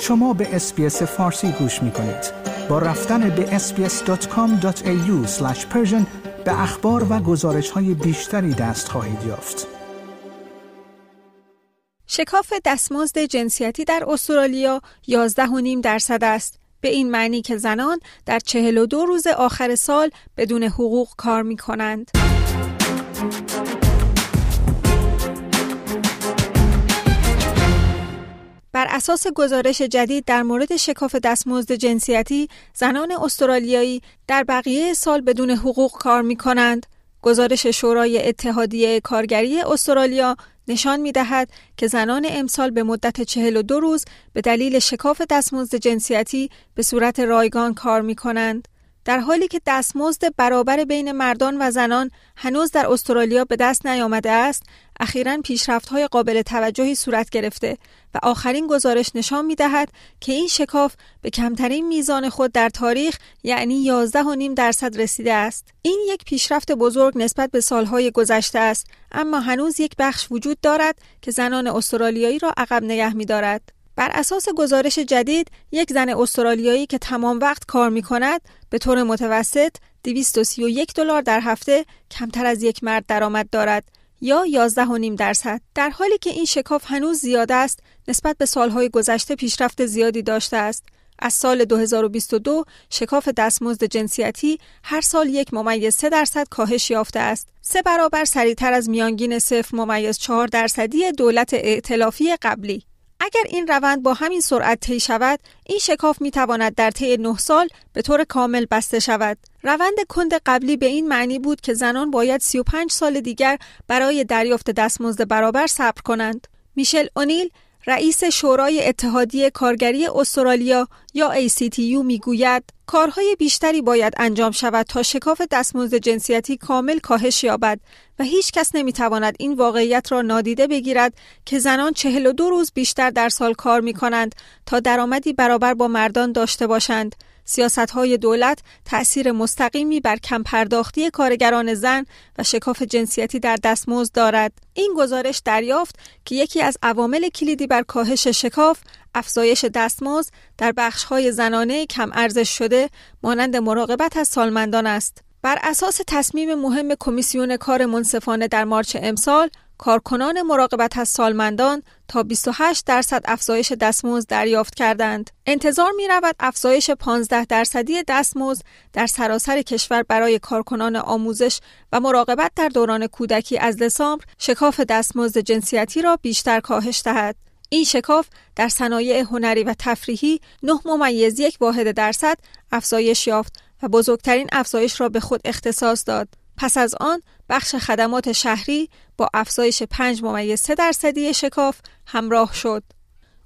شما به اسپیس فارسی گوش می کنید. با رفتن به sbs.com.au به اخبار و گزارش های بیشتری دست خواهید یافت. شکاف دستمزد جنسیتی در استرالیا 11.5 درصد است. به این معنی که زنان در 42 روز آخر سال بدون حقوق کار می کنند. اساس گزارش جدید در مورد شکاف دستمزد جنسیتی زنان استرالیایی در بقیه سال بدون حقوق کار می کنند. گزارش شورای اتحادیه کارگری استرالیا نشان می دهد که زنان امسال به مدت 42 روز به دلیل شکاف دستمزد جنسیتی به صورت رایگان کار می کنند. در حالی که دستمزد برابر بین مردان و زنان هنوز در استرالیا به دست نیامده است، اخیرا پیشرفت‌های قابل توجهی صورت گرفته و آخرین گزارش نشان می‌دهد که این شکاف به کمترین میزان خود در تاریخ یعنی 11.5 درصد رسیده است. این یک پیشرفت بزرگ نسبت به سالهای گذشته است، اما هنوز یک بخش وجود دارد که زنان استرالیایی را عقب نگه می‌دارد. بر اساس گزارش جدید یک زن استرالیایی که تمام وقت کار می کند به طور متوسط 231 دلار در هفته کمتر از یک مرد درآمد دارد یا نیم درصد در حالی که این شکاف هنوز زیاد است نسبت به سالهای گذشته پیشرفت زیادی داشته است از سال 2022 شکاف دستمزد جنسیتی هر سال یک ممیز 3 درصد کاهش یافته است. سه برابر سریعتر از میانگین صفر ممیز 4 درصدی دولت ائتلافی قبلی. اگر این روند با همین سرعت طی شود این شکاف می تواند در طی نه سال به طور کامل بسته شود روند کند قبلی به این معنی بود که زنان باید 35 سال دیگر برای دریافت دستمزد برابر صبر کنند میشل اونیل رئیس شورای اتحادیه کارگری استرالیا یا ACTU میگوید کارهای بیشتری باید انجام شود تا شکاف دستمزد جنسیتی کامل کاهش یابد و هیچ کس نمیتواند این واقعیت را نادیده بگیرد که زنان 42 روز بیشتر در سال کار می کنند تا درآمدی برابر با مردان داشته باشند. سیاست های دولت تأثیر مستقیمی بر کم پرداختی کارگران زن و شکاف جنسیتی در دستمزد دارد. این گزارش دریافت که یکی از عوامل کلیدی بر کاهش شکاف افزایش دستمزد در بخش های زنانه کم ارزش شده مانند مراقبت از سالمندان است. بر اساس تصمیم مهم کمیسیون کار منصفانه در مارچ امسال کارکنان مراقبت از سالمندان تا 28 درصد افزایش دستمزد دریافت کردند. انتظار می رود افزایش 15 درصدی دستمزد در سراسر کشور برای کارکنان آموزش و مراقبت در دوران کودکی از دسامبر شکاف دستمزد جنسیتی را بیشتر کاهش دهد. این شکاف در صنایع هنری و تفریحی نه ممیز یک واحد درصد افزایش یافت و بزرگترین افزایش را به خود اختصاص داد. پس از آن بخش خدمات شهری با افزایش 5 ممیز 3 درصدی شکاف همراه شد.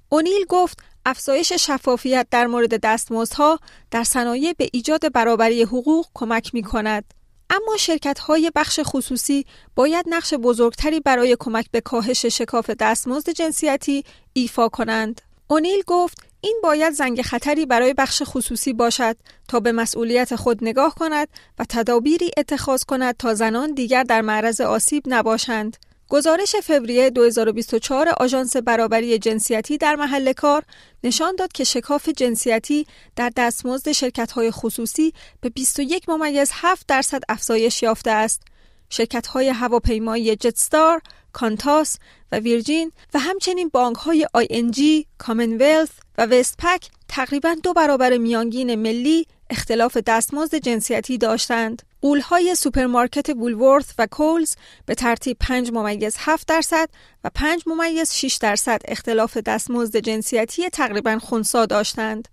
اونیل گفت افزایش شفافیت در مورد دستمزدها در صنایع به ایجاد برابری حقوق کمک می کند. اما شرکت های بخش خصوصی باید نقش بزرگتری برای کمک به کاهش شکاف دستمزد جنسیتی ایفا کنند. اونیل گفت این باید زنگ خطری برای بخش خصوصی باشد تا به مسئولیت خود نگاه کند و تدابیری اتخاذ کند تا زنان دیگر در معرض آسیب نباشند. گزارش فوریه 2024 آژانس برابری جنسیتی در محل کار نشان داد که شکاف جنسیتی در دستمزد شرکت‌های خصوصی به 21 ممیز 7 درصد افزایش یافته است. شرکت‌های هواپیمایی جتستار، کانتاس و ویرجین و همچنین بانک های آی این جی، و وستپک تقریبا دو برابر میانگین ملی اختلاف دستمزد جنسیتی داشتند. قولهای سوپرمارکت بولورث و کولز به ترتیب 5 ممیز 7 درصد و 5 ممیز 6 درصد اختلاف دستمزد جنسیتی تقریبا خونسا داشتند.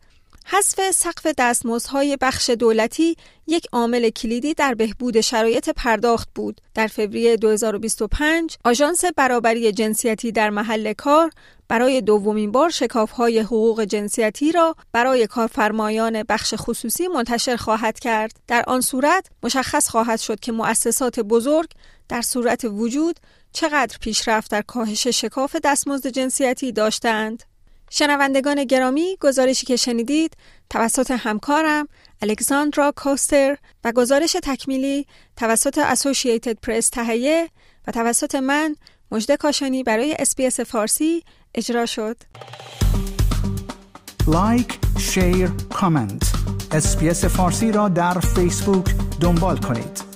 حذف سقف دستمزدهای بخش دولتی یک عامل کلیدی در بهبود شرایط پرداخت بود. در فوریه 2025 آژانس برابری جنسیتی در محل کار برای دومین بار شکافهای حقوق جنسیتی را برای کارفرمایان بخش خصوصی منتشر خواهد کرد. در آن صورت مشخص خواهد شد که مؤسسات بزرگ در صورت وجود چقدر پیشرفت در کاهش شکاف دستمزد جنسیتی داشتند. شنوندگان گرامی گزارشی که شنیدید توسط همکارم الکساندرا کوستر و گزارش تکمیلی توسط اسوشیتد پرس تهیه و توسط من مجده کاشانی برای اسپیس فارسی اجرا شد لایک شیر کامنت اسپیس فارسی را در فیسبوک دنبال کنید